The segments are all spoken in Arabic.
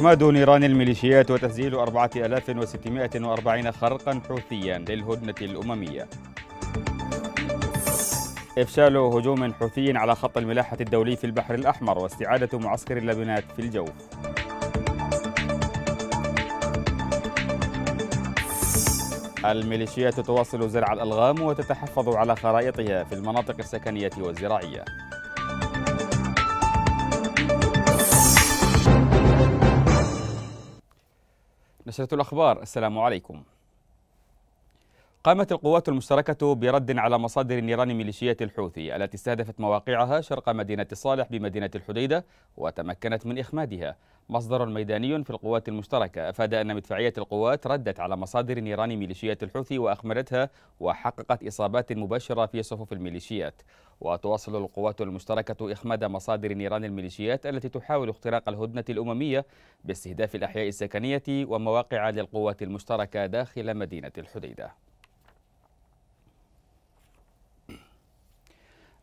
إخماد نيران الميليشيات وتسجيل 4640 خرقا حوثيا للهدنة الأممية إفشال هجوم حوثي على خط الملاحة الدولي في البحر الأحمر واستعادة معسكر اللبنات في الجوف الميليشيات تواصل زرع الألغام وتتحفظ على خرائطها في المناطق السكنية والزراعية نشرة الأخبار السلام عليكم قامت القوات المشتركة برد على مصادر نيران ميليشيات الحوثي التي استهدفت مواقعها شرق مدينة صالح بمدينة الحديدة وتمكنت من إخمادها مصدر ميداني في القوات المشتركة أفاد أن مدفعية القوات ردت على مصادر نيران ميليشيات الحوثي وأخمدتها وحققت إصابات مباشرة في صفوف الميليشيات وتواصل القوات المشتركة إخماد مصادر نيران الميليشيات التي تحاول اختراق الهدنة الأممية باستهداف الأحياء السكنية ومواقع للقوات المشتركة داخل مدينة الحديدة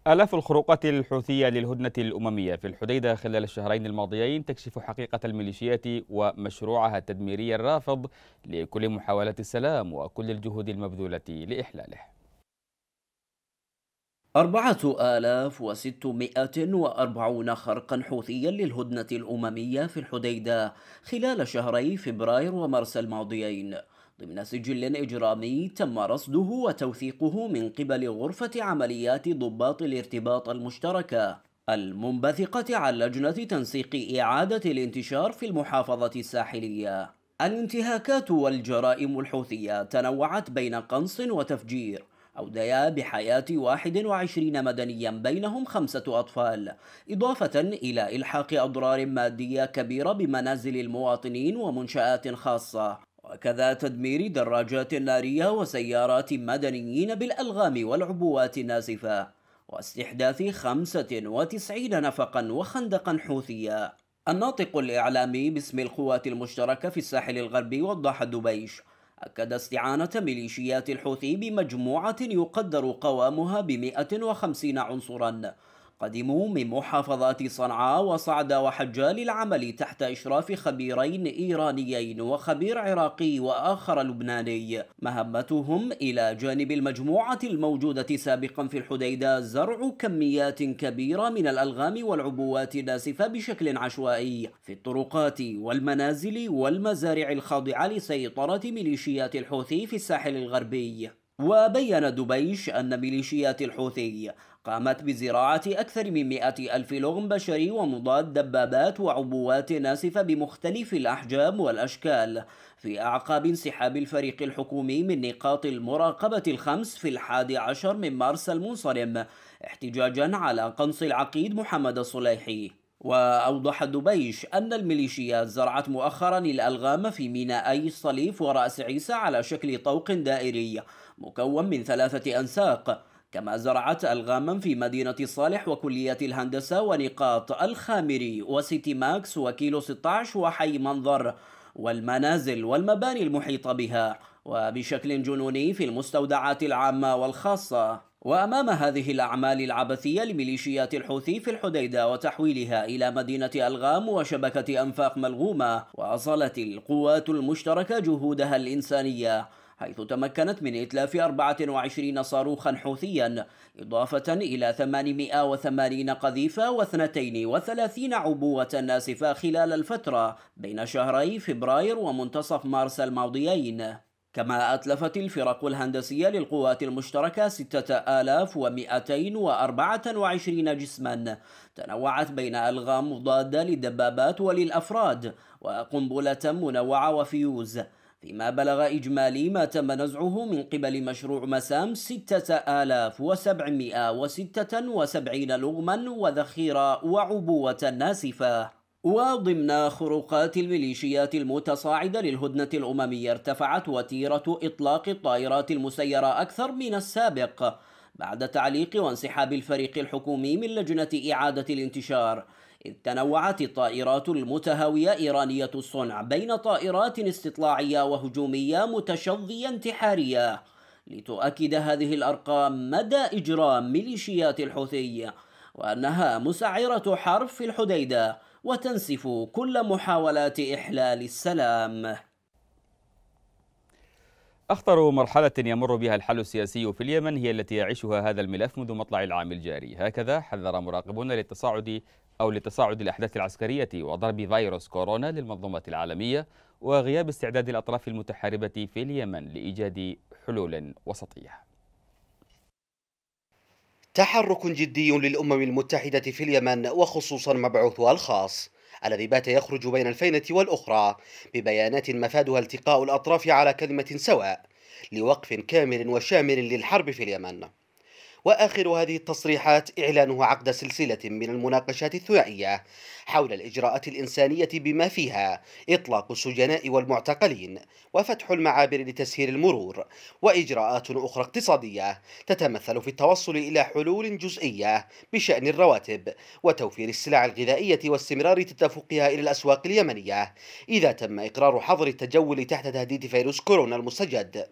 آلاف الخروقات الحوثية للهدنة الأممية في الحديدة خلال الشهرين الماضيين تكشف حقيقة الميليشيات ومشروعها التدميري الرافض لكل محاولات السلام وكل الجهود المبذولة لإحلاله أربعة آلاف وستمائة وأربعون خرقا حوثيا للهدنة الأممية في الحديدة خلال شهري فبراير ومارس الماضيين ضمن سجل إجرامي تم رصده وتوثيقه من قبل غرفة عمليات ضباط الارتباط المشتركة المنبثقة عن لجنة تنسيق إعادة الانتشار في المحافظة الساحلية الانتهاكات والجرائم الحوثية تنوعت بين قنص وتفجير أوديا بحياة 21 مدنيا بينهم خمسة أطفال إضافة إلى إلحاق أضرار مادية كبيرة بمنازل المواطنين ومنشآت خاصة وكذا تدمير دراجات نارية وسيارات مدنيين بالألغام والعبوات النازفة واستحداث 95 نفقا وخندقا حوثيا الناطق الإعلامي باسم القوات المشتركة في الساحل الغربي وضح دبيش أكد استعانة ميليشيات الحوثي بمجموعة يقدر قوامها بمئة وخمسين عنصرا قدموا من محافظات صنعاء وصعدة وحجة للعمل تحت إشراف خبيرين إيرانيين وخبير عراقي وآخر لبناني مهمتهم إلى جانب المجموعة الموجودة سابقا في الحديدة زرع كميات كبيرة من الألغام والعبوات الناسفة بشكل عشوائي في الطرقات والمنازل والمزارع الخاضعة لسيطرة ميليشيات الحوثي في الساحل الغربي وبين دبيش أن ميليشيات الحوثي قامت بزراعة أكثر من مئة ألف لغم بشري ومضاد دبابات وعبوات ناسفة بمختلف الأحجام والأشكال في أعقاب انسحاب الفريق الحكومي من نقاط المراقبة الخمس في الحادي عشر من مارس المنصرم احتجاجا على قنص العقيد محمد الصليحي وأوضح دبيش أن الميليشيات زرعت مؤخرا الألغام في مينائي الصليف ورأس عيسى على شكل طوق دائري مكون من ثلاثة أنساق كما زرعت ألغاما في مدينة صالح وكلية الهندسة ونقاط الخامري وسيتي ماكس وكيلو 16 وحي منظر والمنازل والمباني المحيطة بها وبشكل جنوني في المستودعات العامة والخاصة وأمام هذه الأعمال العبثية لميليشيات الحوثي في الحديدة وتحويلها إلى مدينة ألغام وشبكة أنفاق ملغومة وأصلت القوات المشتركة جهودها الإنسانية حيث تمكنت من إتلاف 24 صاروخا حوثيا إضافة إلى 880 قذيفة و32 عبوة ناسفة خلال الفترة بين شهري فبراير ومنتصف مارس الماضيين كما أتلفت الفرق الهندسية للقوات المشتركة 6224 جسما تنوعت بين ألغام مضادة للدبابات وللأفراد وقنبلة منوعة وفيوز فيما بلغ إجمالي ما تم نزعه من قبل مشروع مسام 6776 لغما وذخيرة وعبوة ناسفة وضمن خروقات الميليشيات المتصاعدة للهدنة الأممية ارتفعت وتيرة إطلاق الطائرات المسيرة أكثر من السابق بعد تعليق وانسحاب الفريق الحكومي من لجنة إعادة الانتشار إذ تنوعت الطائرات المتهاوية إيرانية الصنع بين طائرات استطلاعية وهجومية متشظية انتحارية لتؤكد هذه الأرقام مدى إجرام ميليشيات الحوثي وأنها مسعرة حرب في الحديدة وتنسف كل محاولات إحلال السلام أخطر مرحلة يمر بها الحل السياسي في اليمن هي التي يعيشها هذا الملف منذ مطلع العام الجاري هكذا حذر مراقبون للتصاعد أو لتصاعد الأحداث العسكرية وضرب فيروس كورونا للمنظومة العالمية وغياب استعداد الأطراف المتحاربة في اليمن لإيجاد حلول وسطية تحرك جدي للأمم المتحدة في اليمن وخصوصا مبعوثها الخاص الذي بات يخرج بين الفينة والأخرى ببيانات مفادها التقاء الأطراف على كلمة سواء لوقف كامل وشامل للحرب في اليمن وآخر هذه التصريحات إعلانه عقد سلسلة من المناقشات الثنائية حول الإجراءات الإنسانية بما فيها إطلاق السجناء والمعتقلين وفتح المعابر لتسهيل المرور وإجراءات أخرى اقتصادية تتمثل في التوصل إلى حلول جزئية بشأن الرواتب وتوفير السلع الغذائية واستمرار تدفقها إلى الأسواق اليمنية إذا تم إقرار حظر التجول تحت تهديد فيروس كورونا المستجد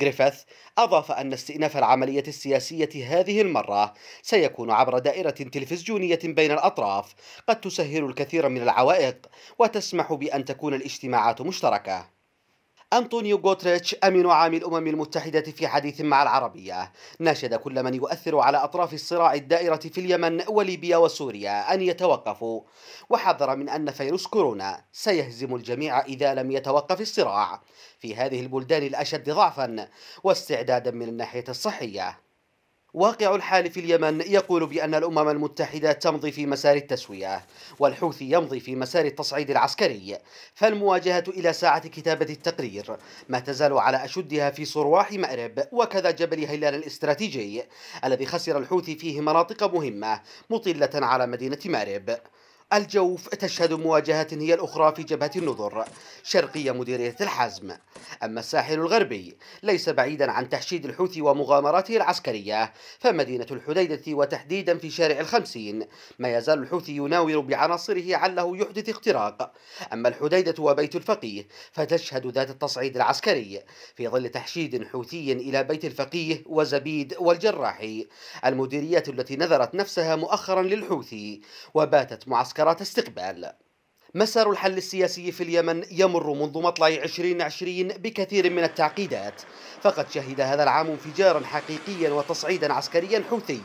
جريفيث أضاف أن استئناف العملية السياسية هذه المرة سيكون عبر دائرة تلفزيونية بين الأطراف قد تسهل الكثير من العوائق وتسمح بأن تكون الاجتماعات مشتركة أنطونيو غوتريتش أمين عام الأمم المتحدة في حديث مع العربية ناشد كل من يؤثر على أطراف الصراع الدائرة في اليمن وليبيا وسوريا أن يتوقفوا وحذر من أن فيروس كورونا سيهزم الجميع إذا لم يتوقف الصراع في هذه البلدان الأشد ضعفا واستعدادا من الناحية الصحية واقع الحال في اليمن يقول بأن الأمم المتحدة تمضي في مسار التسوية والحوثي يمضي في مسار التصعيد العسكري فالمواجهة إلى ساعة كتابة التقرير ما تزال على أشدها في صرواح مأرب وكذا جبل هلال الاستراتيجي الذي خسر الحوثي فيه مناطق مهمة مطلة على مدينة مأرب الجوف تشهد مواجهة هي الأخرى في جبهة النظر شرقية مديرية الحزم أما الساحل الغربي ليس بعيدا عن تحشيد الحوثي ومغامراته العسكرية فمدينة الحديدة وتحديدا في شارع الخمسين ما يزال الحوثي يناور بعناصره عله يحدث اختراق أما الحديدة وبيت الفقيه فتشهد ذات التصعيد العسكري في ظل تحشيد حوثي إلى بيت الفقيه وزبيد والجراحي المديريات التي نذرت نفسها مؤخرا للحوثي وباتت معسكر مذكرات استقبال مسار الحل السياسي في اليمن يمر منذ مطلع 2020 بكثير من التعقيدات فقد شهد هذا العام انفجارا حقيقيا وتصعيدا عسكريا حوثي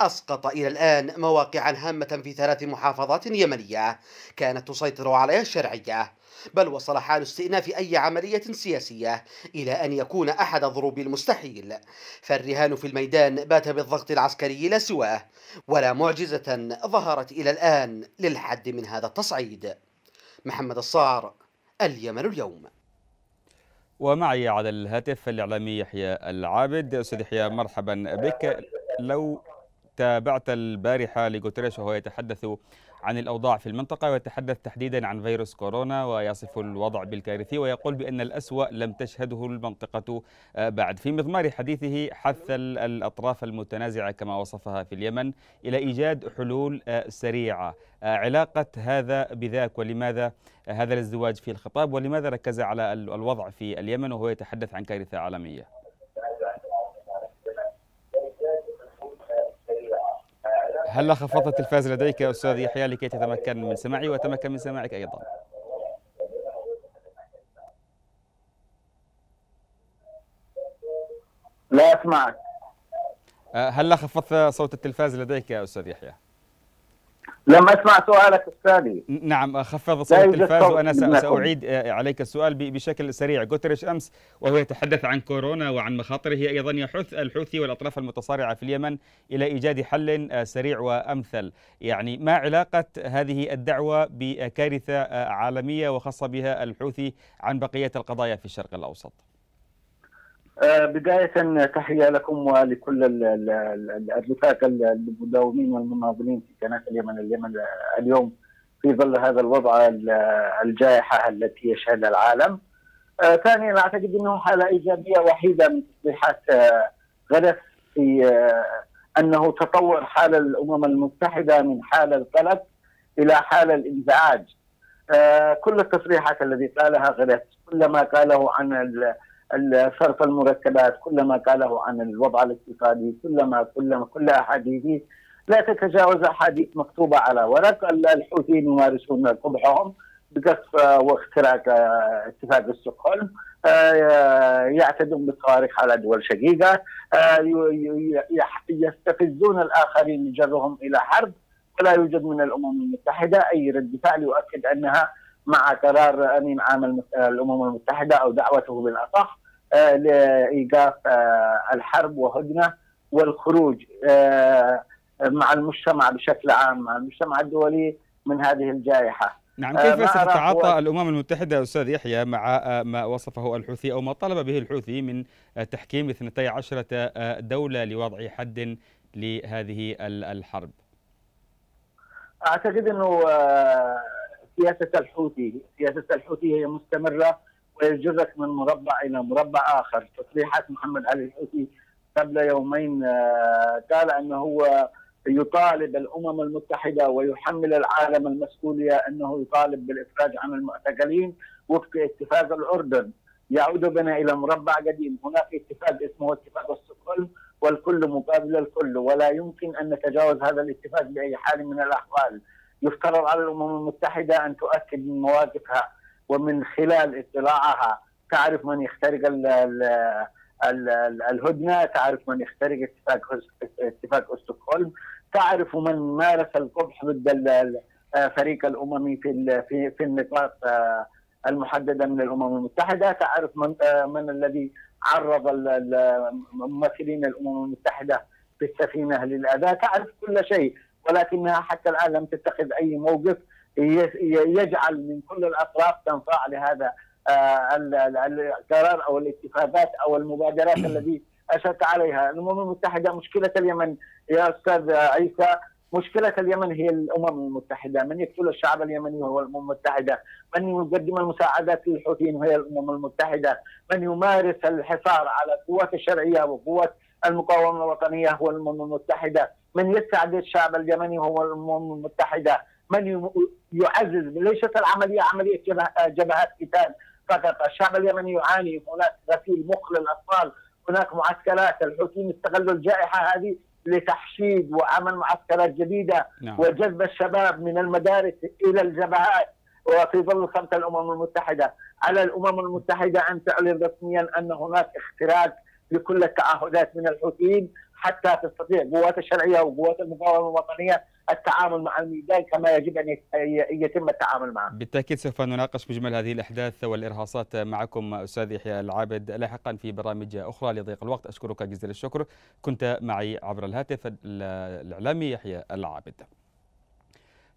أسقط إلى الآن مواقعا هامة في ثلاث محافظات يمنية كانت تسيطر عليها الشرعية بل وصل حال استئناف أي عملية سياسية إلى أن يكون أحد ضروب المستحيل فالرهان في الميدان بات بالضغط العسكري لا سواه ولا معجزة ظهرت إلى الآن للحد من هذا التصعيد محمد الصار اليمن اليوم ومعي على الهاتف الإعلامي يحيى العابد أستاذ يحيى مرحبا بك لو تابعت البارحة لغوتيريش وهو يتحدث عن الأوضاع في المنطقة ويتحدث تحديدا عن فيروس كورونا ويصف الوضع بالكارثي ويقول بأن الأسوأ لم تشهده المنطقة آه، بعد في مضمار حديثه حث الأطراف المتنازعة كما وصفها في اليمن إلى إيجاد حلول آه، سريعة آه، علاقة هذا بذاك ولماذا هذا الازدواج في الخطاب ولماذا ركز على الوضع في اليمن وهو يتحدث عن كارثة عالمية هل خفضت التلفاز لديك يا أستاذ يحيى لكي تتمكن من سماعي وأتمكن من سماعك أيضا لا أسمعك أه، هل خفضت صوت التلفاز لديك يا أستاذ يحيى لم اسمع سؤالك الثاني نعم خفض صوت التلفاز وانا ساعيد آه، عليك السؤال بشكل سريع جوتريش امس وهو يتحدث عن كورونا وعن مخاطره ايضا يحث الحوثي والاطراف المتصارعه في اليمن الى ايجاد حل آه، سريع وامثل يعني ما علاقه هذه الدعوه بكارثه آه، عالميه وخاصه بها الحوثي عن بقيه القضايا في الشرق الاوسط آه، بداية تحية لكم ولكل الرفاق المداومين والمناضلين في قناة اليمن اليمن اليوم في ظل هذا الوضع الجائحة التي يشهدها العالم آه، ثانيا أعتقد أنه حالة إيجابية وحيدة من تصريحات آه، غرف في أنه تطور حال الأمم المتحدة من حال القلق إلى حال الانزعاج كل التصريحات التي قالها غرف كل ما قاله عن صرف المركبات كل ما قاله عن الوضع الاقتصادي كلما كلما كل احاديثه لا تتجاوز احاديث مكتوبه على ورق الحوثيين يمارسون قبحهم بقصف واختراق آه، اتفاق ستوكهولم آه، آه، يعتدون بالصواريخ على دول شقيقه يستفزون الاخرين يجرهم الى حرب ولا يوجد من الامم المتحده اي رد فعل يؤكد انها مع قرار امين عام الامم المتحده او دعوته بالاصح لايقاف آه، الحرب وهدنه والخروج آه، مع المجتمع بشكل عام مع المجتمع الدولي من هذه الجائحه نعم كيف آه، ستتعاطى الامم المتحده استاذ يحيى مع ما وصفه الحوثي او ما طلب به الحوثي من تحكيم 12 دوله لوضع حد لهذه الحرب؟ اعتقد انه سياسه الحوثي سياسه الحوثي هي مستمره ويجرك من مربع إلى مربع آخر تصريحات محمد علي الحوثي قبل يومين آه، قال أنه هو يطالب الأمم المتحدة ويحمل العالم المسؤولية أنه يطالب بالإفراج عن المعتقلين وفق اتفاق الأردن يعود بنا إلى مربع قديم هناك اتفاق اسمه اتفاق الستوكهولم والكل مقابل الكل ولا يمكن أن نتجاوز هذا الاتفاق بأي حال من الأحوال يفترض على الأمم المتحدة أن تؤكد من مواقفها ومن خلال اطلاعها تعرف من يخترق ال الهدنه، تعرف من يخترق اتفاق اتفاق استوكهولم تعرف من مارس القبح ضد الفريق الاممي في في في النطاق آه، المحدده من الامم المتحده، تعرف من آه، من الذي عرض ممثلين الامم المتحده في السفينه للاذى، تعرف كل شيء ولكنها حتى الان لم تتخذ اي موقف يجعل من كل الاطراف تنفع لهذا آه، القرار او الاتفاقات او المبادرات التي اشرت عليها الامم المتحده مشكله اليمن يا استاذ عيسى مشكلة اليمن هي الأمم المتحدة من يقتل الشعب اليمني هو الأمم المتحدة من يقدم المساعدات للحوثيين هي الأمم المتحدة من يمارس الحصار على القوات الشرعية وقوات المقاومة الوطنية هو الأمم المتحدة من يساعد الشعب اليمني هو الأمم المتحدة من يعزز ليست العمليه عمليه جبهات قتال فقط، الشعب اليمني يعاني هناك غسيل مخ للاطفال، هناك معسكرات الحوثيين استغلوا الجائحه هذه لتحشيد وعمل معسكرات جديده نعم. وجذب الشباب من المدارس الى الجبهات وفي ظل خمسه الامم المتحده، على الامم المتحده ان تعلن رسميا ان هناك اختراق لكل التعهدات من الحوثيين حتى تستطيع قوات الشرعيه وقوات المقاومه الوطنيه التعامل مع الميدان كما يجب ان يتم التعامل معه. بالتاكيد سوف نناقش مجمل هذه الاحداث والارهاصات معكم استاذ يحيى العابد لاحقا في برامج اخرى لضيق الوقت اشكرك جزيل الشكر كنت معي عبر الهاتف الاعلامي يحيى العابد.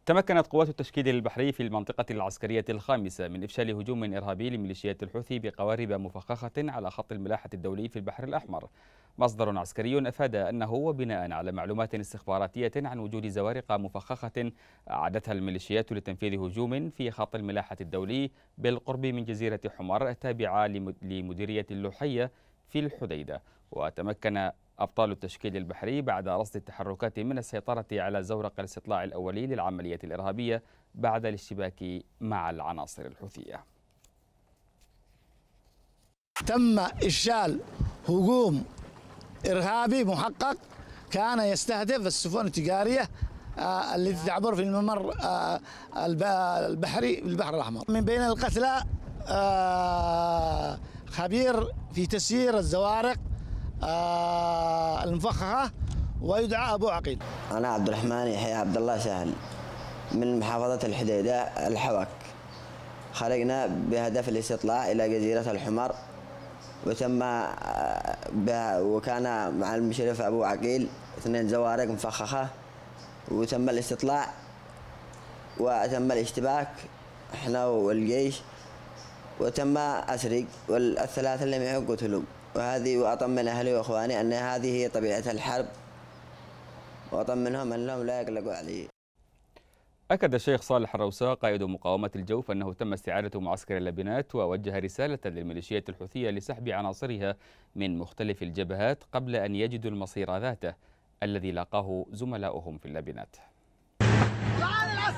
تمكنت قوات التشكيل البحري في المنطقة العسكرية الخامسة من إفشال هجوم إرهابي لميليشيات الحوثي بقوارب مفخخة على خط الملاحة الدولي في البحر الأحمر مصدر عسكري أفاد أنه وبناء على معلومات استخباراتية عن وجود زوارق مفخخة أعدتها الميليشيات لتنفيذ هجوم في خط الملاحة الدولي بالقرب من جزيرة حمر التابعة لمديرية اللوحية في الحديدة وتمكن أبطال التشكيل البحري بعد رصد التحركات من السيطرة على زورق الاستطلاع الأولي للعملية الإرهابية بعد الاشتباك مع العناصر الحوثية تم إشال هجوم إرهابي محقق كان يستهدف السفن التجارية آه، التي تعبر في الممر آه، البحري البحر الأحمر من بين القتلى آه، خبير في تسيير الزوارق آه، المفخخة ويدعى أبو عقيل أنا عبد الرحمن يحيى عبد الله سهل من محافظة الحديدة الحوك خرجنا بهدف الاستطلاع إلى جزيرة الحمر وتم آه، وكان مع المشرف أبو عقيل اثنين زوارق مفخخة وتم الاستطلاع وتم الاشتباك احنا والجيش وتم أسري والثلاثة اللي معي قتلوا وهذه وأطمن أهلي وإخواني أن هذه هي طبيعة الحرب وأطمنهم أنهم لا يقلقوا علي أكد الشيخ صالح الروساء قائد مقاومة الجوف أنه تم استعادة معسكر اللبنات ووجه رسالة للميليشيات الحوثية لسحب عناصرها من مختلف الجبهات قبل أن يجدوا المصير ذاته الذي لاقاه زملاؤهم في اللبنات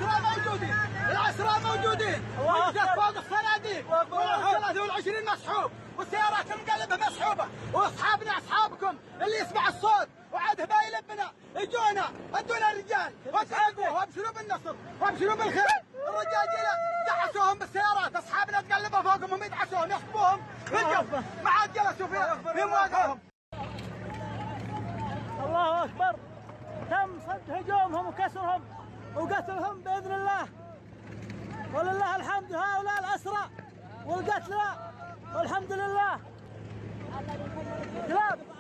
العشرة موجودين العشرة موجودين وجدت فوق الصناديق و23 مسحوب والسيارات المقلبة مسحوبة واصحابنا اصحابكم اللي يسمع الصوت وعاد ما يلبنا يجونا ادونا الرجال وتعبوا وابشروا بالنصر وابشروا بالخير الرجال دعسوهم بالسيارات اصحابنا تقلبوا فوقهم هم يدعسوهم يحبوهم ما عاد جلسوا في مواقعهم الله اكبر تم صد هجومهم وكسرهم وقتلهم باذن الله ولله الحمد هؤلاء الاسرى والقتلى والحمد لله كلاب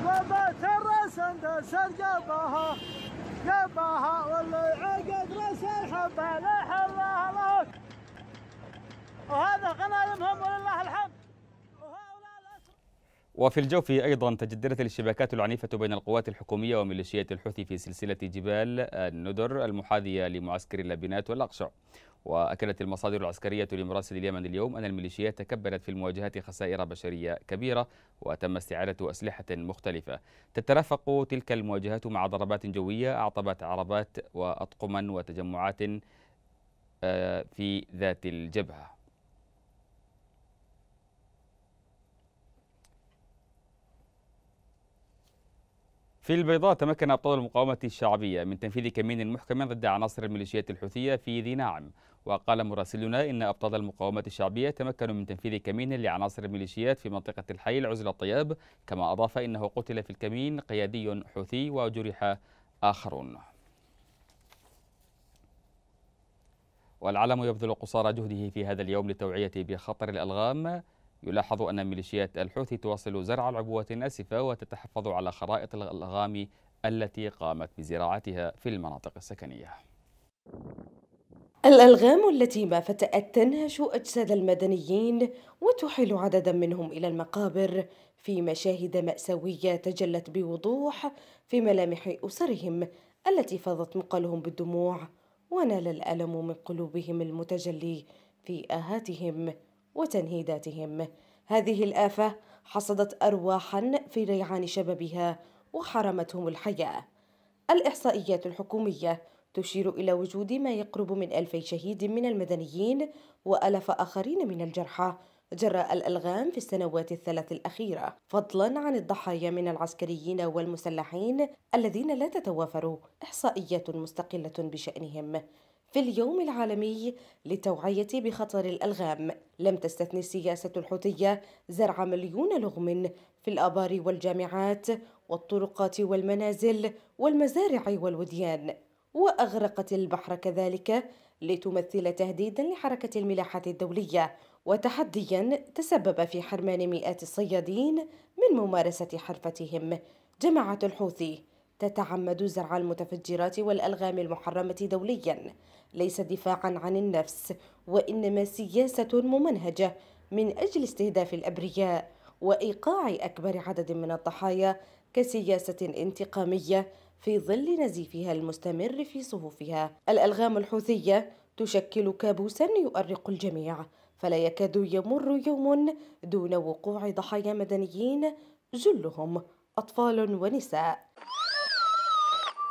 سر عقد لا حول ولا وهذا ولله الحمد وفي الجوف أيضا تجددت الاشتباكات العنيفة بين القوات الحكومية وميليشيات الحوثي في سلسلة جبال الندر المحاذية لمعسكر اللبنات والأقشع وأكدت المصادر العسكرية لمراسل اليمن اليوم أن الميليشيات تكبلت في المواجهات خسائر بشرية كبيرة وتم استعادة أسلحة مختلفة تترافق تلك المواجهات مع ضربات جوية أعطبت عربات وأطقما وتجمعات آه، في ذات الجبهة في البيضاء تمكن أبطال المقاومة الشعبية من تنفيذ كمين محكم ضد عناصر الميليشيات الحوثية في ذي ناعم وقال مراسلنا إن أبطال المقاومة الشعبية تمكنوا من تنفيذ كمين لعناصر الميليشيات في منطقة الحي عزل الطياب كما أضاف إنه قتل في الكمين قيادي حوثي وجرح آخرون والعلم يبذل قصارى جهده في هذا اليوم للتوعية بخطر الألغام يلاحظ أن ميليشيات الحوثي تواصل زرع العبوة الناسفة وتتحفظ على خرائط الألغام التي قامت بزراعتها في المناطق السكنية الألغام التي ما فتأت تنهش أجساد المدنيين وتحيل عددا منهم إلى المقابر في مشاهد مأساوية تجلت بوضوح في ملامح أسرهم التي فاضت مقالهم بالدموع ونال الألم من قلوبهم المتجلي في آهاتهم وتنهيداتهم هذه الآفة حصدت أرواحا في ريعان شبابها وحرمتهم الحياة الإحصائيات الحكومية تشير إلى وجود ما يقرب من ألفي شهيد من المدنيين وألف آخرين من الجرحى جراء الألغام في السنوات الثلاث الأخيرة فضلا عن الضحايا من العسكريين والمسلحين الذين لا تتوافر إحصائيات مستقلة بشأنهم في اليوم العالمي للتوعية بخطر الألغام لم تستثن السياسة الحوثية زرع مليون لغم في الآبار والجامعات والطرقات والمنازل والمزارع والوديان وأغرقت البحر كذلك لتمثل تهديدا لحركة الملاحة الدولية وتحديا تسبب في حرمان مئات الصيادين من ممارسة حرفتهم جماعة الحوثي تتعمد زرع المتفجرات والألغام المحرمة دوليا ليس دفاعا عن النفس وإنما سياسة ممنهجة من أجل استهداف الأبرياء وإيقاع أكبر عدد من الضحايا كسياسة انتقامية في ظل نزيفها المستمر في صفوفها. الألغام الحوثية تشكل كابوسا يؤرق الجميع، فلا يكاد يمر يوم دون وقوع ضحايا مدنيين جلهم أطفال ونساء.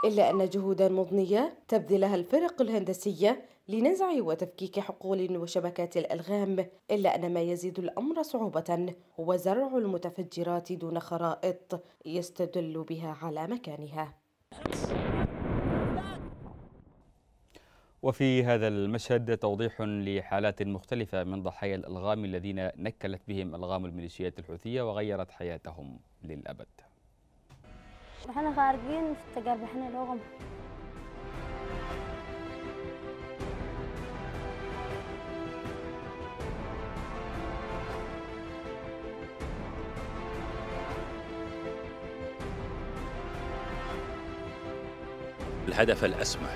إلا أن جهودا مضنية تبذلها الفرق الهندسية لنزع وتفكيك حقول وشبكات الألغام إلا أن ما يزيد الأمر صعوبة هو زرع المتفجرات دون خرائط يستدل بها على مكانها وفي هذا المشهد توضيح لحالات مختلفة من ضحايا الألغام الذين نكلت بهم ألغام الميليشيات الحوثية وغيرت حياتهم للأبد احنا خارجين في التجارب احنا لغم الهدف الأسمى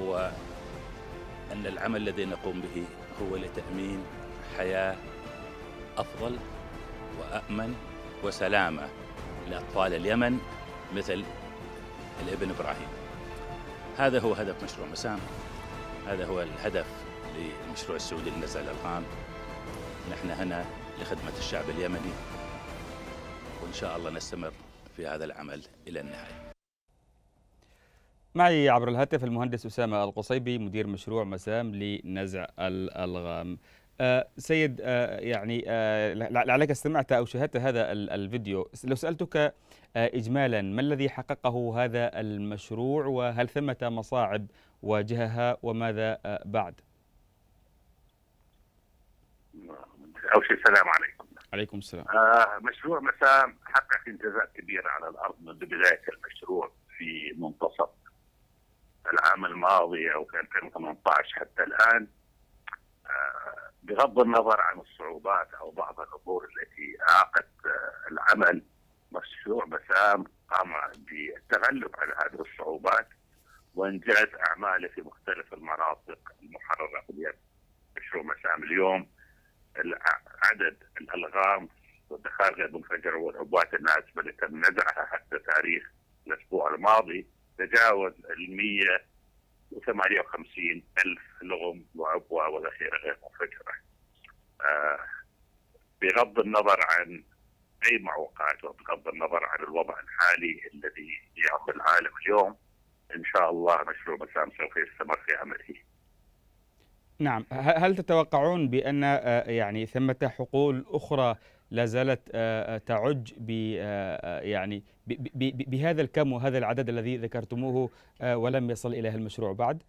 هو أن العمل الذي نقوم به هو لتأمين حياة أفضل وأأمن وسلامة لأطفال اليمن مثل الابن إبراهيم هذا هو هدف مشروع مسام هذا هو الهدف للمشروع السعودي للنزع الألغام نحن هنا لخدمة الشعب اليمني وإن شاء الله نستمر في هذا العمل إلى النهاية معي عبر الهاتف المهندس أسامة القصيبي مدير مشروع مسام لنزع الألغام آه سيد آه يعني آه لعلك استمعت أو شاهدت هذا الفيديو لو سألتك آه، إجمالا ما الذي حققه هذا المشروع وهل ثمة مصاعب واجهها وماذا آه، بعد أو شيء السلام عليكم عليكم السلام آه، مشروع مسام حقق إنجازات كبيرة على الأرض منذ بداية المشروع في منتصف العام الماضي او في 2018 حتى الان آه، بغض النظر عن الصعوبات او بعض الامور التي اعاقت آه، العمل مشروع بسام قام بالتغلب على هذه الصعوبات وانجزت اعماله في مختلف المناطق المحرره في مشروع مسام اليوم عدد الالغام والذخائر غير منفجره والعبوات الناسبه اللي تم نزعها حتى تاريخ الاسبوع الماضي تجاوز ال 158 ألف لغم وعبوة وذخيرة غير منفجرة. آه بغض النظر عن أي معوقات وبغض النظر عن الوضع الحالي الذي يعم العالم اليوم إن شاء الله مشروع بسام سوف يستمر في عمله. نعم هل تتوقعون بأن آه، يعني ثمة حقول أخرى لا زالت آه، آه، تعج ب آه، يعني بهذا الكم وهذا العدد الذي ذكرتموه ولم يصل اليه المشروع بعد؟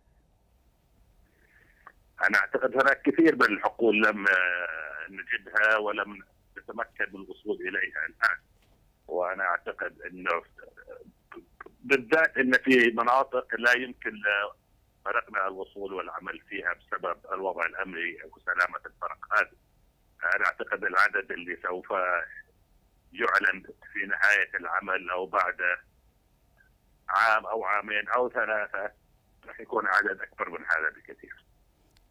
انا اعتقد هناك كثير من الحقول لم نجدها ولم نتمكن من الوصول اليها الان. وانا اعتقد انه بالذات ان في مناطق لا يمكن فرقنا الوصول والعمل فيها بسبب الوضع الامني وسلامه الفرق هذه. انا اعتقد العدد اللي سوف يعلن في نهايه العمل او بعد عام او عامين او ثلاثه راح يكون عدد اكبر من هذا بكثير.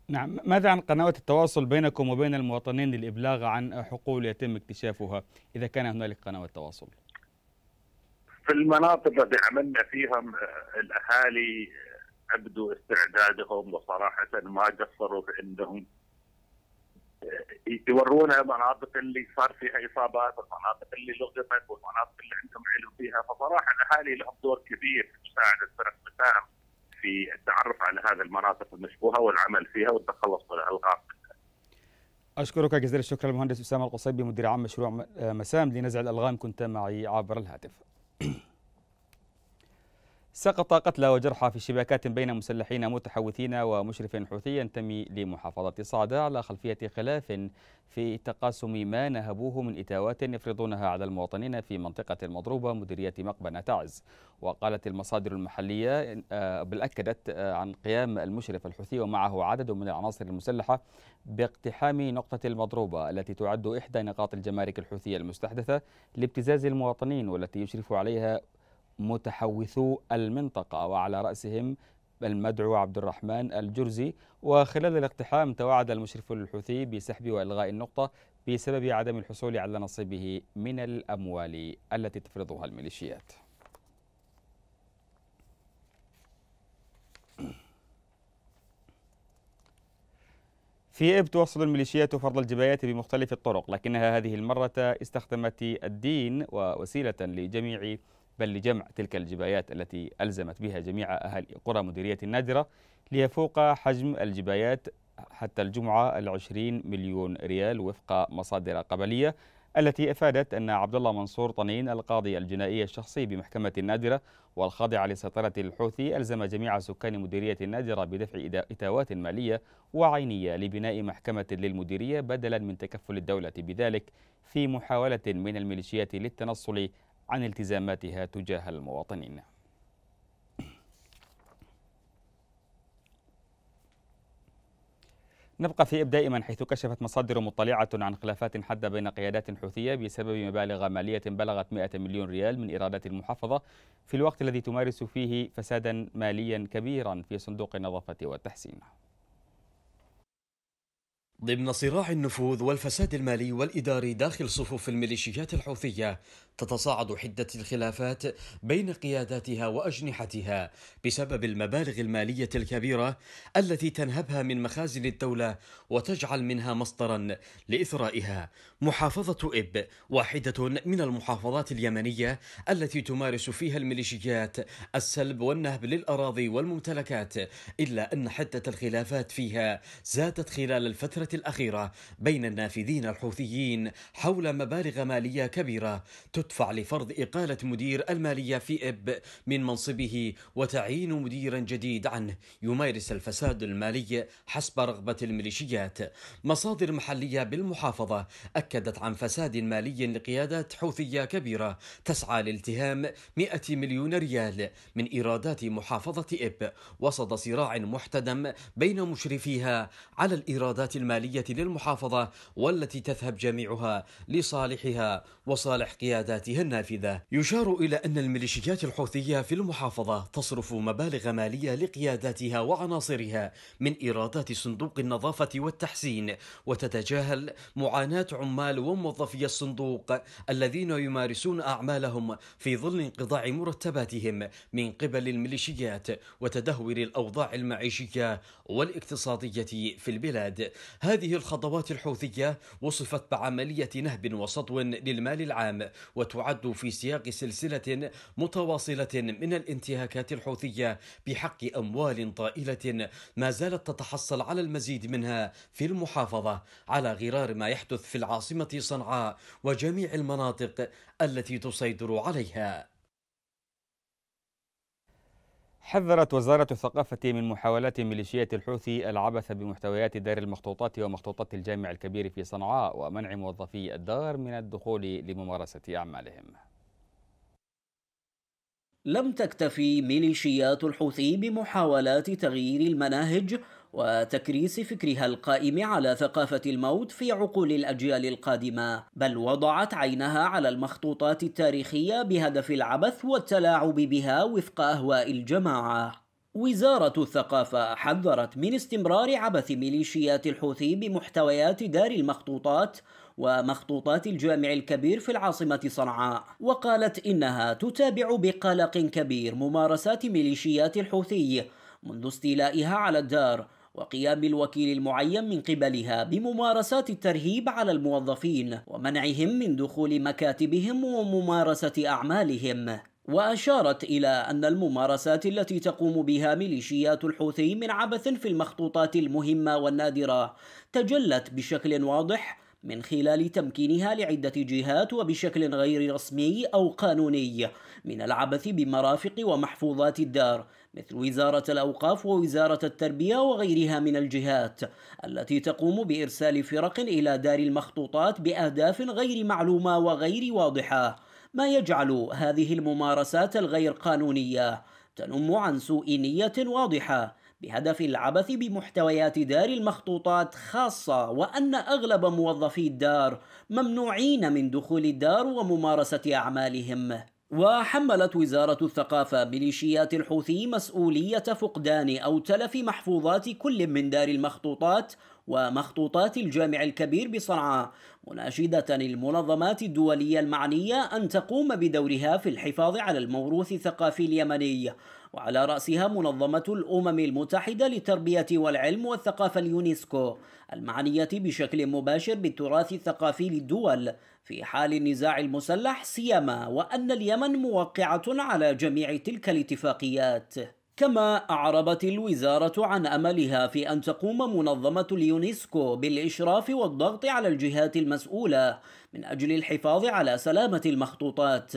نعم، ماذا عن قنوات التواصل بينكم وبين المواطنين للابلاغ عن حقول يتم اكتشافها اذا كان هنالك قنوات تواصل؟ في المناطق اللي عملنا فيها آه، الاهالي آه، ابدوا استعدادهم وصراحه ما قصروا في انهم يورونا المناطق اللي صار فيها اصابات والمناطق اللي لغمت والمناطق اللي عندهم علم فيها فصراحه الاهالي لهم دور كبير في مساعده فرق مساهم في التعرف على هذه المناطق المشبوهه والعمل فيها والتخلص من الالغام اشكرك جزيل الشكر المهندس اسامه القصيبي مدير عام مشروع آه، مسام لنزع الالغام كنت معي عبر الهاتف سقط قتلى وجرحى في شباكات بين مسلحين متحوثين ومشرف حوثي ينتمي لمحافظة صعدة على خلفية خلاف في تقاسم ما نهبوه من إتاوات يفرضونها على المواطنين في منطقة المضروبة مديرية مقبنة تعز وقالت المصادر المحلية آه، بالأكدت آه، عن قيام المشرف الحوثي ومعه عدد من العناصر المسلحة باقتحام نقطة المضروبة التي تعد إحدى نقاط الجمارك الحوثية المستحدثة لابتزاز المواطنين والتي يشرف عليها متحوثو المنطقة وعلى رأسهم المدعو عبد الرحمن الجرزي وخلال الاقتحام توعد المشرف الحوثي بسحب وإلغاء النقطة بسبب عدم الحصول على نصيبه من الأموال التي تفرضها الميليشيات في إب توصل الميليشيات فرض الجبايات بمختلف الطرق لكنها هذه المرة استخدمت الدين ووسيلة لجميع بل لجمع تلك الجبايات التي ألزمت بها جميع أهل قرى مديرية النادرة ليفوق حجم الجبايات حتى الجمعة العشرين مليون ريال وفق مصادر قبلية التي أفادت أن عبد الله منصور طنين القاضي الجنائي الشخصي بمحكمة النادرة والخاضعة لسيطرة الحوثي ألزم جميع سكان مديرية النادرة بدفع إتاوات مالية وعينية لبناء محكمة للمديرية بدلا من تكفل الدولة بذلك في محاولة من الميليشيات للتنصل عن التزاماتها تجاه المواطنين نبقى في إبداء من حيث كشفت مصادر مطلعة عن خلافات حد بين قيادات حوثية بسبب مبالغ مالية بلغت 100 مليون ريال من إيرادات المحافظة في الوقت الذي تمارس فيه فسادا ماليا كبيرا في صندوق النظافة والتحسين ضمن صراع النفوذ والفساد المالي والإداري داخل صفوف الميليشيات الحوثية تتصاعد حدة الخلافات بين قياداتها وأجنحتها بسبب المبالغ المالية الكبيرة التي تنهبها من مخازن الدولة وتجعل منها مصدرا لإثرائها محافظة إب واحدة من المحافظات اليمنية التي تمارس فيها الميليشيات السلب والنهب للأراضي والممتلكات إلا أن حدة الخلافات فيها زادت خلال الفترة الأخيرة بين النافذين الحوثيين حول مبالغ مالية كبيرة تدفع لفرض إقالة مدير المالية في إب من منصبه وتعيين مديرا جديد عنه يمارس الفساد المالي حسب رغبة الميليشيات مصادر محلية بالمحافظة أكدت عن فساد مالي لقيادات حوثية كبيرة تسعى لالتهام 100 مليون ريال من إيرادات محافظة إب وسط صراع محتدم بين مشرفيها على الإيرادات المالية للمحافظة والتي تذهب جميعها لصالحها وصالح قيادات ذاتها النافذة يشار إلى أن الميليشيات الحوثية في المحافظة تصرف مبالغ مالية لقياداتها وعناصرها من إيرادات صندوق النظافة والتحسين وتتجاهل معاناة عمال وموظفي الصندوق الذين يمارسون أعمالهم في ظل انقضاع مرتباتهم من قبل الميليشيات وتدهور الأوضاع المعيشية والاقتصادية في البلاد هذه الخطوات الحوثية وصفت بعملية نهب وسطو للمال العام وتعد في سياق سلسلة متواصلة من الانتهاكات الحوثية بحق أموال طائلة ما زالت تتحصل على المزيد منها في المحافظة على غرار ما يحدث في العاصمة صنعاء وجميع المناطق التي تسيطر عليها حذرت وزارة الثقافة من محاولات ميليشيات الحوثي العبث بمحتويات دار المخطوطات ومخطوطات الجامع الكبير في صنعاء ومنع موظفي الدار من الدخول لممارسة أعمالهم لم تكتفي ميليشيات الحوثي بمحاولات تغيير المناهج وتكريس فكرها القائم على ثقافة الموت في عقول الأجيال القادمة، بل وضعت عينها على المخطوطات التاريخية بهدف العبث والتلاعب بها وفق أهواء الجماعة. وزارة الثقافة حذرت من استمرار عبث ميليشيات الحوثي بمحتويات دار المخطوطات ومخطوطات الجامع الكبير في العاصمة صنعاء وقالت إنها تتابع بقلق كبير ممارسات ميليشيات الحوثي منذ استيلائها على الدار وقيام الوكيل المعين من قبلها بممارسات الترهيب على الموظفين ومنعهم من دخول مكاتبهم وممارسة أعمالهم وأشارت إلى أن الممارسات التي تقوم بها ميليشيات الحوثي من عبث في المخطوطات المهمة والنادرة تجلت بشكل واضح من خلال تمكينها لعدة جهات وبشكل غير رسمي أو قانوني من العبث بمرافق ومحفوظات الدار مثل وزارة الأوقاف ووزارة التربية وغيرها من الجهات التي تقوم بإرسال فرق إلى دار المخطوطات بأهداف غير معلومة وغير واضحة ما يجعل هذه الممارسات الغير قانونية تنم عن سوء نية واضحة بهدف العبث بمحتويات دار المخطوطات خاصة وأن أغلب موظفي الدار ممنوعين من دخول الدار وممارسة أعمالهم وحملت وزارة الثقافة ميليشيات الحوثي مسؤولية فقدان أو تلف محفوظات كل من دار المخطوطات ومخطوطات الجامع الكبير بصنعاء مناشدة المنظمات الدولية المعنية أن تقوم بدورها في الحفاظ على الموروث الثقافي اليمني وعلى رأسها منظمة الأمم المتحدة للتربية والعلم والثقافة اليونسكو المعنية بشكل مباشر بالتراث الثقافي للدول في حال النزاع المسلح سيما وأن اليمن موقعة على جميع تلك الاتفاقيات كما أعربت الوزارة عن أملها في أن تقوم منظمة اليونسكو بالإشراف والضغط على الجهات المسؤولة من أجل الحفاظ على سلامة المخطوطات.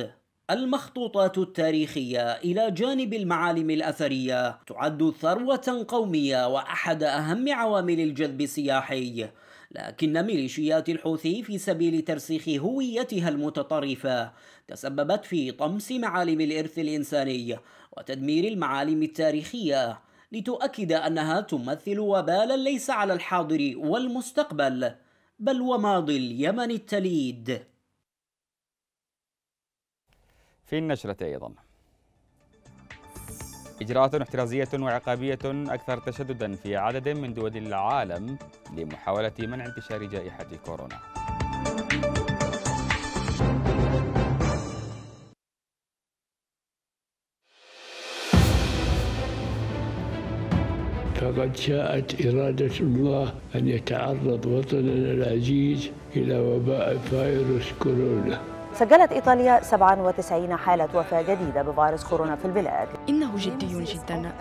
المخطوطات التاريخية إلى جانب المعالم الأثرية تعد ثروة قومية وأحد أهم عوامل الجذب السياحي لكن ميليشيات الحوثي في سبيل ترسيخ هويتها المتطرفة تسببت في طمس معالم الإرث الإنساني وتدمير المعالم التاريخية لتؤكد أنها تمثل وبالا ليس على الحاضر والمستقبل بل وماضي اليمن التليد في النشرة أيضا إجراءات احترازية وعقابية أكثر تشددا في عدد من دول العالم لمحاولة منع انتشار جائحة كورونا فقد شاءت إرادة الله أن يتعرض وطننا العزيز إلى وباء فيروس كورونا سجلت إيطاليا 97 حالة وفاة جديدة بفيروس كورونا في البلاد إنه جدي جدا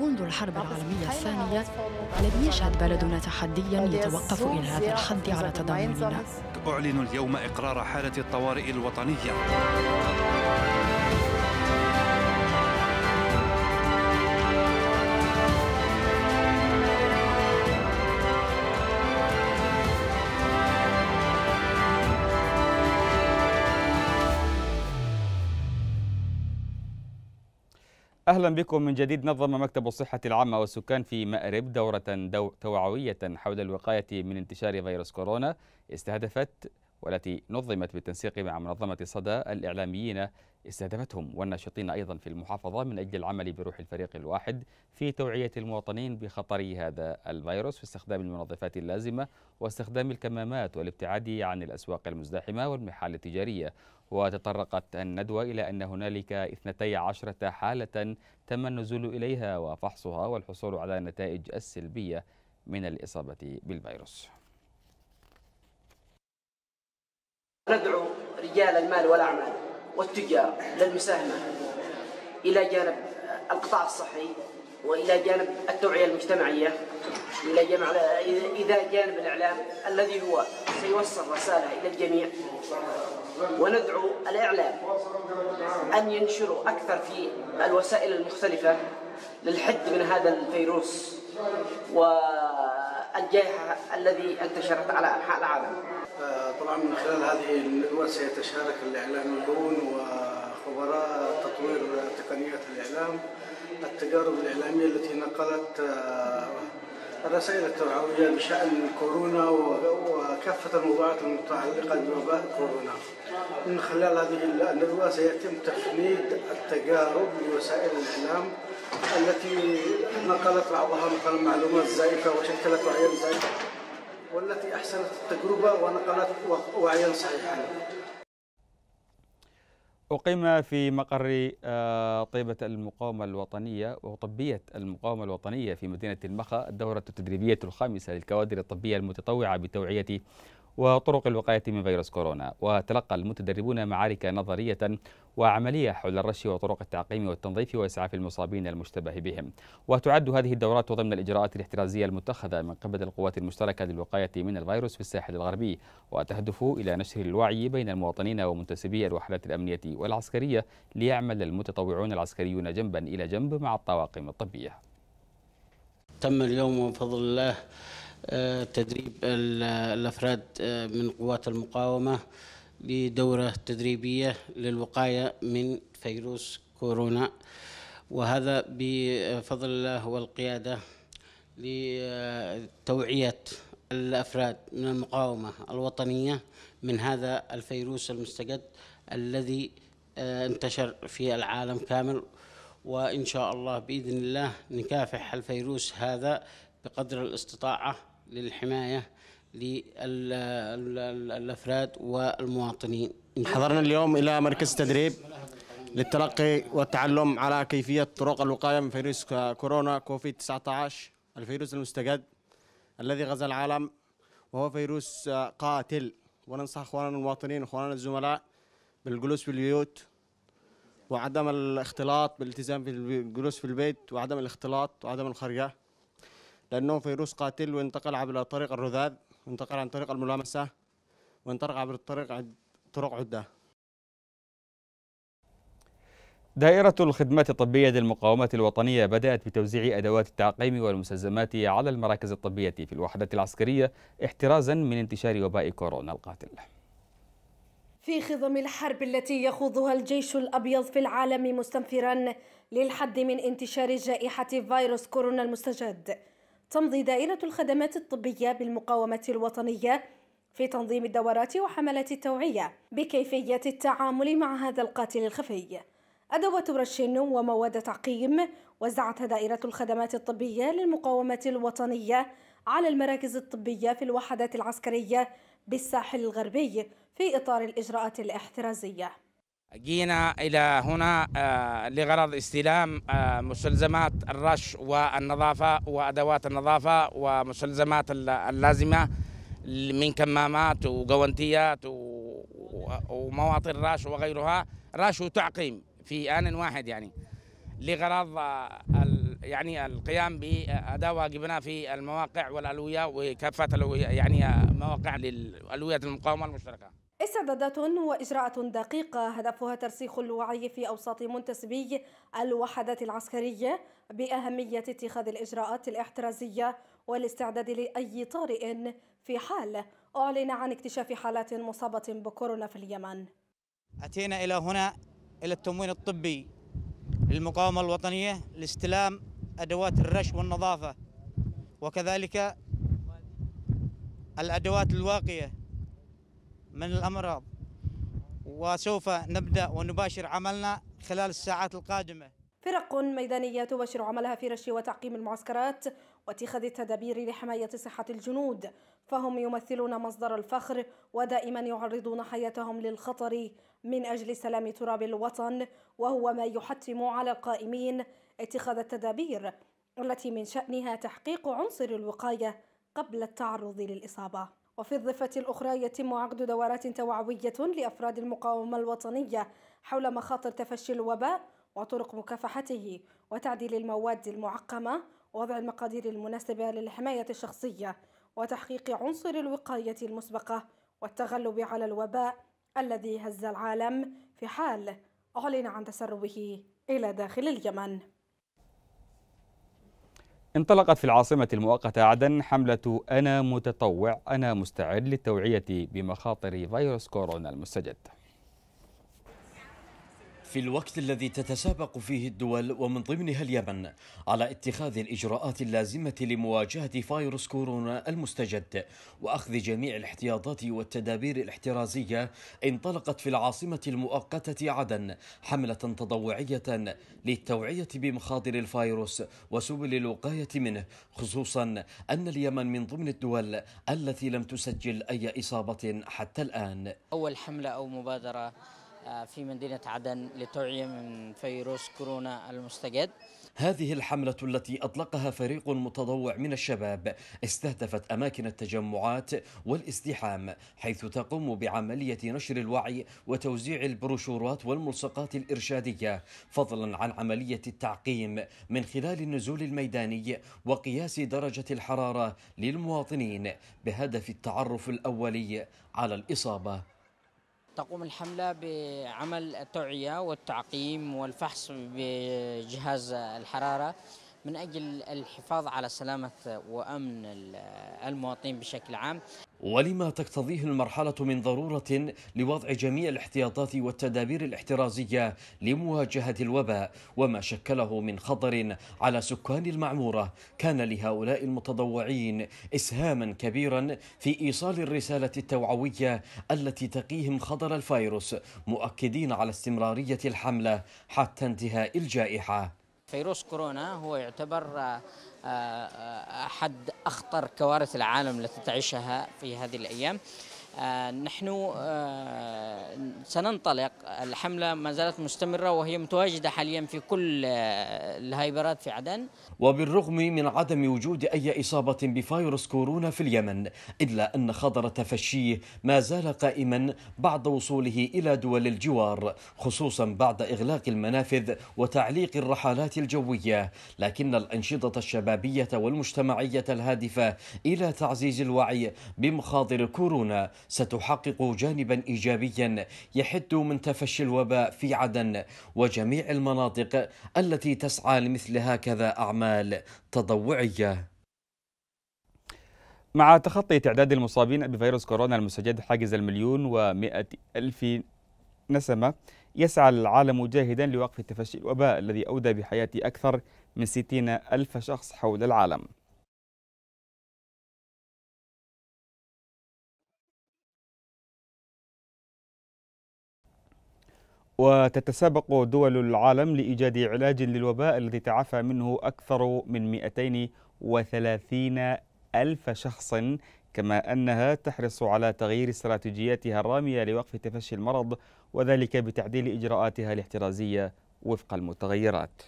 منذ الحرب العالمية الثانية لم يشهد بلدنا تحديا يتوقف إلى هذا الحد على تضامننا أعلن اليوم إقرار حالة الطوارئ الوطنية أهلا بكم من جديد نظم مكتب الصحة العامة والسكان في مأرب دورة دو توعوية حول الوقاية من انتشار فيروس كورونا استهدفت والتي نظمت بالتنسيق مع منظمة صدى الإعلاميين استهدفتهم والناشطين أيضا في المحافظة من أجل العمل بروح الفريق الواحد في توعية المواطنين بخطر هذا الفيروس في استخدام المنظفات اللازمة واستخدام الكمامات والابتعاد عن الأسواق المزدحمة والمحال التجارية وتطرقت الندوة إلى أن هنالك 12 حالة تم النزول إليها وفحصها والحصول على النتائج السلبية من الإصابة بالفيروس ندعو رجال المال والأعمال والتجار للمساهمة إلى جانب القطاع الصحي والى جانب التوعيه المجتمعيه الى جانب اذا جانب الاعلام الذي هو سيوصل رساله الى الجميع وندعو الاعلام ان ينشروا اكثر في الوسائل المختلفه للحد من هذا الفيروس والجائحه الذي انتشرت على انحاء العالم. آه، طبعا من خلال هذه الندوه سيتشارك الاعلاميون و خبراء تطوير تقنيات الإعلام التجارب الإعلامية التي نقلت الرسائل آه، التوعوية بشأن كورونا وكافة الموضوعات المتعلقة بوباء كورونا من خلال هذه الندوة سيتم تفنيد التجارب لوسائل الإعلام التي نقلت بعضها مثلا معلومات زائفة وشكلت وعيا زائفا والتي أحسنت التجربة ونقلت وعيا صحيحا أقيم في مقر آه، طيبة المقاومة الوطنية وطبية المقاومة الوطنية في مدينة المخا الدورة التدريبية الخامسة للكوادر الطبية المتطوعة بتوعية وطرق الوقاية من فيروس كورونا وتلقى المتدربون معارك نظرية وعملية حول الرش وطرق التعقيم والتنظيف وإسعاف المصابين المشتبه بهم وتعد هذه الدورات ضمن الإجراءات الاحترازية المتخذة من قبل القوات المشتركة للوقاية من الفيروس في الساحل الغربي وتهدف إلى نشر الوعي بين المواطنين ومنتسبي الوحدات الأمنية والعسكرية ليعمل المتطوعون العسكريون جنبا إلى جنب مع الطواقم الطبية تم اليوم بفضل الله تدريب الأفراد آه، من قوات المقاومة لدورة تدريبية للوقاية من فيروس كورونا وهذا بفضل الله والقيادة لتوعية الأفراد من المقاومة الوطنية من هذا الفيروس المستجد الذي آه، انتشر في العالم كامل وإن شاء الله بإذن الله نكافح الفيروس هذا بقدر الاستطاعة للحماية للأفراد والمواطنين حضرنا اليوم إلى مركز تدريب للتلقي والتعلم على كيفية طرق الوقاية من فيروس كورونا كوفيد 19 الفيروس المستجد الذي غزا العالم وهو فيروس قاتل وننصح اخواننا المواطنين وأخواننا الزملاء بالجلوس في البيوت وعدم الاختلاط بالالتزام بالجلوس في البيت وعدم الاختلاط وعدم الخرجه لأنه فيروس قاتل وانتقل عبر طريق الرذاذ وانتقل عن طريق الملامسة وينتقل عبر الطريق عد طرق عدة دائرة الخدمات الطبية للمقاومة الوطنية بدأت بتوزيع أدوات التعقيم والمستلزمات على المراكز الطبية في الوحدات العسكرية احترازا من انتشار وباء كورونا القاتل في خضم الحرب التي يخوضها الجيش الأبيض في العالم مستنفرا للحد من انتشار جائحة فيروس كورونا المستجد تمضي دائرة الخدمات الطبية بالمقاومة الوطنية في تنظيم الدورات وحملات التوعية بكيفية التعامل مع هذا القاتل الخفي أدوات رش ومواد تعقيم وزعتها دائرة الخدمات الطبية للمقاومة الوطنية على المراكز الطبية في الوحدات العسكرية بالساحل الغربي في إطار الإجراءات الاحترازية جينا إلى هنا آه، لغرض استلام آه، مستلزمات الرش والنظافة وأدوات النظافة ومستلزمات اللازمة من كمامات وقوانتيات ومواطن راش وغيرها راش وتعقيم في آن واحد يعني لغرض آه، يعني القيام بأداء واجبنا في المواقع والألوية وكافة يعني مواقع للألوية المقاومة المشتركة استعدادات وإجراءات دقيقة هدفها ترسيخ الوعي في أوساط منتسبي الوحدات العسكرية بأهمية اتخاذ الإجراءات الاحترازية والاستعداد لأي طارئ في حال أعلن عن اكتشاف حالات مصابة بكورونا في اليمن أتينا إلى هنا إلى التموين الطبي للمقاومة الوطنية لاستلام أدوات الرش والنظافة وكذلك الأدوات الواقية من الأمراض وسوف نبدأ ونباشر عملنا خلال الساعات القادمة فرق ميدانية تباشر عملها في رش وتعقيم المعسكرات واتخاذ التدابير لحماية صحة الجنود فهم يمثلون مصدر الفخر ودائما يعرضون حياتهم للخطر من أجل سلام تراب الوطن وهو ما يحتم على القائمين اتخاذ التدابير التي من شأنها تحقيق عنصر الوقاية قبل التعرض للإصابة وفي الضفة الأخرى يتم عقد دورات توعوية لأفراد المقاومة الوطنية حول مخاطر تفشي الوباء وطرق مكافحته وتعديل المواد المعقمة ووضع المقادير المناسبة للحماية الشخصية وتحقيق عنصر الوقاية المسبقة والتغلب على الوباء الذي هز العالم في حال أعلن عن تسربه إلى داخل اليمن انطلقت في العاصمة المؤقتة عدن حملة أنا متطوع أنا مستعد للتوعية بمخاطر فيروس كورونا المستجد في الوقت الذي تتسابق فيه الدول ومن ضمنها اليمن على اتخاذ الإجراءات اللازمة لمواجهة فيروس كورونا المستجد وأخذ جميع الاحتياطات والتدابير الاحترازية انطلقت في العاصمة المؤقتة عدن حملة تطوعية للتوعية بمخاطر الفيروس وسبل الوقاية منه خصوصا أن اليمن من ضمن الدول التي لم تسجل أي إصابة حتى الآن أول حملة أو مبادرة آه، في مدينة عدن لتوعية من فيروس كورونا المستجد هذه الحملة التي أطلقها فريق متضوع من الشباب استهدفت أماكن التجمعات والاستحام حيث تقوم بعملية نشر الوعي وتوزيع البروشورات والملصقات الإرشادية فضلا عن عملية التعقيم من خلال النزول الميداني وقياس درجة الحرارة للمواطنين بهدف التعرف الأولي على الإصابة تقوم الحملة بعمل التوعية والتعقيم والفحص بجهاز الحرارة من أجل الحفاظ على سلامة وأمن المواطنين بشكل عام ولما تقتضيه المرحلة من ضرورة لوضع جميع الاحتياطات والتدابير الاحترازية لمواجهة الوباء وما شكله من خطر على سكان المعمورة كان لهؤلاء المتطوعين إسهاما كبيرا في إيصال الرسالة التوعوية التي تقيهم خطر الفيروس مؤكدين على استمرارية الحملة حتى انتهاء الجائحة فيروس كورونا هو يعتبر آه، آه، أحد أخطر كوارث العالم التي تعيشها في هذه الأيام آه، نحن سننطلق الحملة ما زالت مستمرة وهي متواجدة حاليا في كل الهايبرات في عدن وبالرغم من عدم وجود أي إصابة بفيروس كورونا في اليمن إلا أن خطر تفشيه ما زال قائما بعد وصوله إلى دول الجوار خصوصا بعد إغلاق المنافذ وتعليق الرحلات الجوية لكن الأنشطة الشبابية والمجتمعية الهادفة إلى تعزيز الوعي بمخاطر كورونا ستحقق جانبا إيجابيا يحد من تفشي الوباء في عدن وجميع المناطق التي تسعى لمثل هكذا أعمال أعمال تطوعية مع تخطي تعداد المصابين بفيروس كورونا المسجد حاجز المليون ومائة ألف نسمة يسعى العالم جاهدا لوقف تفشي الوباء الذي أودى بحياة أكثر من ستين ألف شخص حول العالم وتتسابق دول العالم لإيجاد علاج للوباء الذي تعافى منه أكثر من 230 ألف شخص كما أنها تحرص على تغيير استراتيجياتها الرامية لوقف تفشي المرض وذلك بتعديل إجراءاتها الاحترازية وفق المتغيرات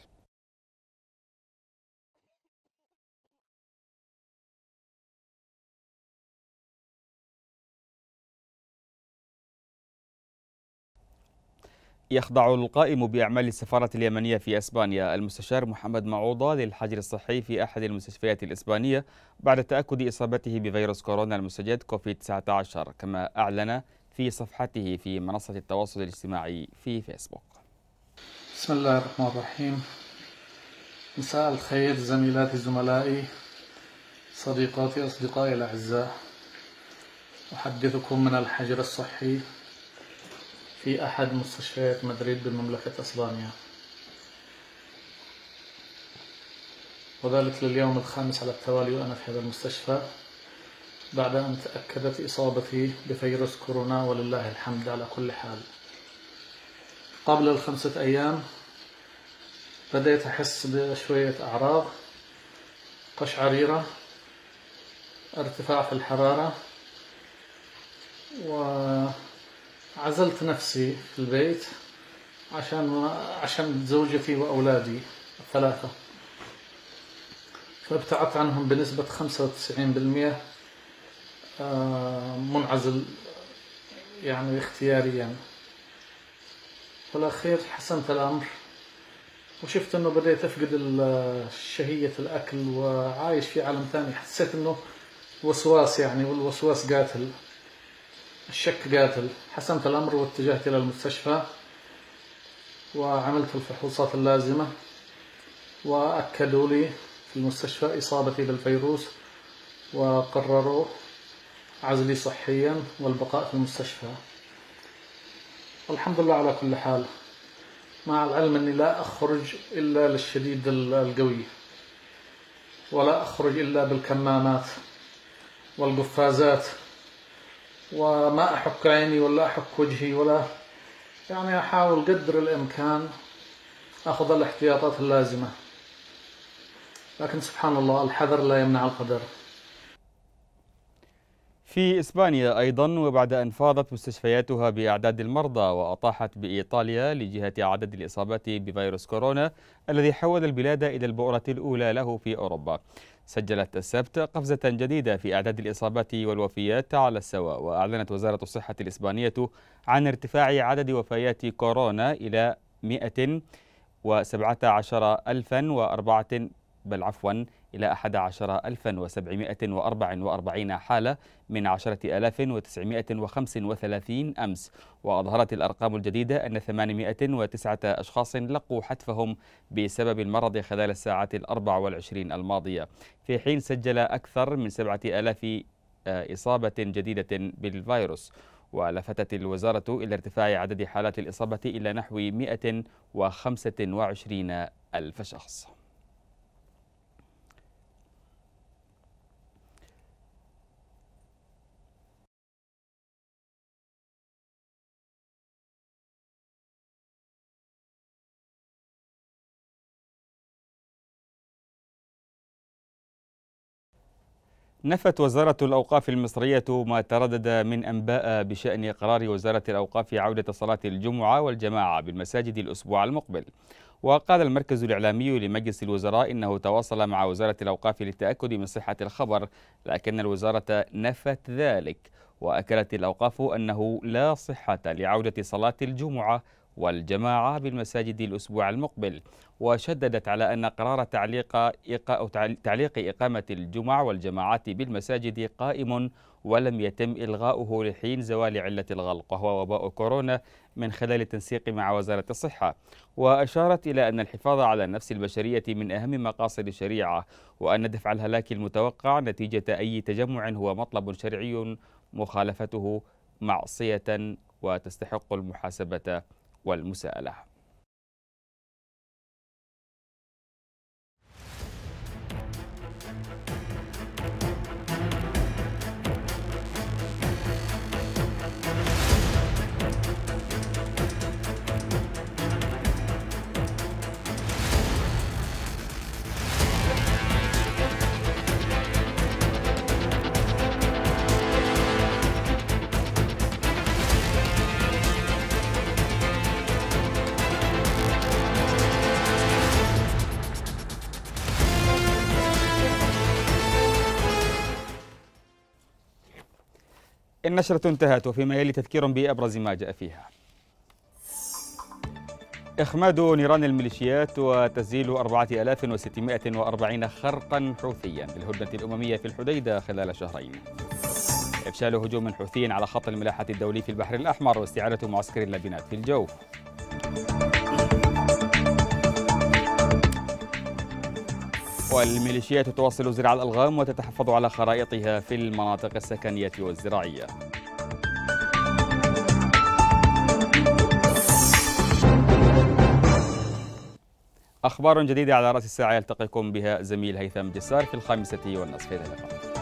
يخضع القائم بأعمال السفارة اليمنية في أسبانيا المستشار محمد معوضة للحجر الصحي في أحد المستشفيات الإسبانية بعد تأكد إصابته بفيروس كورونا المستجد كوفيد 19 كما أعلن في صفحته في منصة التواصل الاجتماعي في فيسبوك بسم الله الرحمن الرحيم مساء الخير زميلاتي زملائي صديقاتي أصدقائي الأعزاء أحدثكم من الحجر الصحي في أحد مستشفيات مدريد بمملكة أسبانيا وذلك لليوم الخامس على التوالي وأنا في هذا المستشفى بعد أن تأكدت إصابتي بفيروس كورونا ولله الحمد على كل حال قبل الخمسة أيام بدأت أحس بشوية أعراض قشعريرة ارتفاع في الحرارة و عزلت نفسي في البيت عشان عشان زوجتي وأولادي الثلاثة فابتعدت عنهم بنسبة 95% آه، منعزل يعني اختياريا في الأخير حسنت الأمر وشفت انه بديت افقد شهية الاكل وعايش في عالم ثاني حسيت انه وسواس يعني والوسواس قاتل الشك قاتل حسمت الأمر واتجهت إلى المستشفى وعملت الفحوصات اللازمة وأكدوا لي في المستشفى إصابتي بالفيروس وقرروا عزلي صحيا والبقاء في المستشفى الحمد لله على كل حال مع العلم أني لا أخرج إلا للشديد القوي ولا أخرج إلا بالكمامات والقفازات وما أحك عيني ولا أحك وجهي ولا يعني أحاول قدر الإمكان أخذ الاحتياطات اللازمة لكن سبحان الله الحذر لا يمنع القدر في إسبانيا أيضا وبعد أن فاضت مستشفياتها بأعداد المرضى وأطاحت بإيطاليا لجهة عدد الإصابات بفيروس كورونا الذي حول البلاد إلى البؤرة الأولى له في أوروبا سجلت السبت قفزة جديدة في أعداد الإصابات والوفيات على السواء وأعلنت وزارة الصحة الإسبانية عن ارتفاع عدد وفيات كورونا إلى 117 ألفا وأربعة بل عفوا إلى 11744 حالة من 10935 أمس وأظهرت الأرقام الجديدة أن 809 أشخاص لقوا حتفهم بسبب المرض خلال الساعات الأربع والعشرين الماضية في حين سجل أكثر من 7000 آه، إصابة جديدة بالفيروس ولفتت الوزارة إلى ارتفاع عدد حالات الإصابة إلى نحو 125 ألف شخص نفت وزارة الأوقاف المصرية ما تردد من أنباء بشأن قرار وزارة الأوقاف عودة صلاة الجمعة والجماعة بالمساجد الأسبوع المقبل وقال المركز الإعلامي لمجلس الوزراء إنه تواصل مع وزارة الأوقاف للتأكد من صحة الخبر لكن الوزارة نفت ذلك وأكدت الأوقاف أنه لا صحة لعودة صلاة الجمعة والجماعة بالمساجد الأسبوع المقبل وشددت على أن قرار تعليق, إقا تعليق إقامة الجمع والجماعات بالمساجد قائم ولم يتم إلغاؤه لحين زوال علة الغلق وهو وباء كورونا من خلال التنسيق مع وزارة الصحة وأشارت إلى أن الحفاظ على النفس البشرية من أهم مقاصد الشريعة وأن دفع الهلاك المتوقع نتيجة أي تجمع هو مطلب شرعي مخالفته معصية وتستحق المحاسبة والمساءلة النشرة انتهت وفيما يلي تذكير بأبرز ما جاء فيها إخماد نيران الميليشيات وتسجيل 4640 خرقا حوثيا بالهدنة الأممية في الحديدة خلال شهرين إفشال هجوم حوثي على خط الملاحة الدولي في البحر الأحمر واستعادة معسكر اللبنات في الجوف والميليشيات تواصل زراع الألغام وتتحفظ على خرائطها في المناطق السكنية والزراعية أخبار جديدة على رأس الساعة يلتقيكم بها زميل هيثم جسار في الخامسة والنصف إلى اللقاء